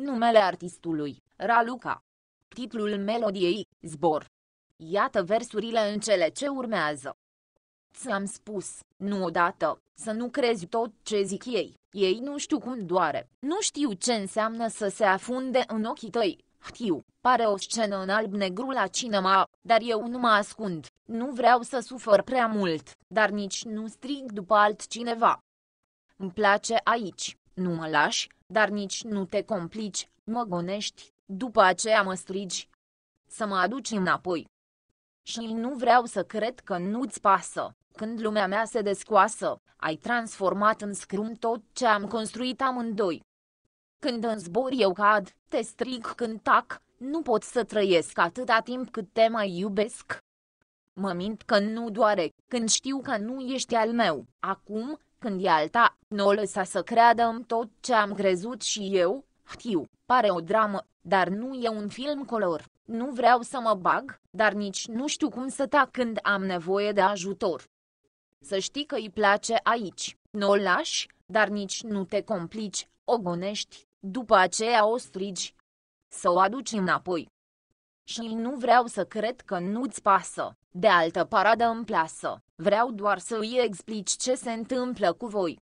Numele artistului, Raluca. Titlul melodiei, Zbor. Iată versurile în cele ce urmează. Ți-am spus, nu odată, să nu crezi tot ce zic ei. Ei nu știu cum doare, nu știu ce înseamnă să se afunde în ochii tăi. Știu, pare o scenă în alb-negru la cinema, dar eu nu mă ascund. Nu vreau să sufăr prea mult, dar nici nu strig după altcineva. Îmi place aici, nu mă lași, dar nici nu te complici, mă gonești, după aceea mă strigi. Să mă aduci înapoi. Și nu vreau să cred că nu-ți pasă, când lumea mea se descoasă, ai transformat în scrum tot ce am construit amândoi. Când în zbor eu cad, te strig când tac, nu pot să trăiesc atâta timp cât te mai iubesc. Mă mint că nu doare, când știu că nu ești al meu. Acum, când e alta, nu o lăsa să creadă în tot ce am crezut și eu, știu, pare o dramă, dar nu e un film color. Nu vreau să mă bag, dar nici nu știu cum să tac când am nevoie de ajutor. Să știi că îi place aici, nu o lași, dar nici nu te complici, o gonești, după aceea o strigi. Să o aduci înapoi. Și nu vreau să cred că nu-ți pasă. De altă paradă în plasă, vreau doar să îi explici ce se întâmplă cu voi.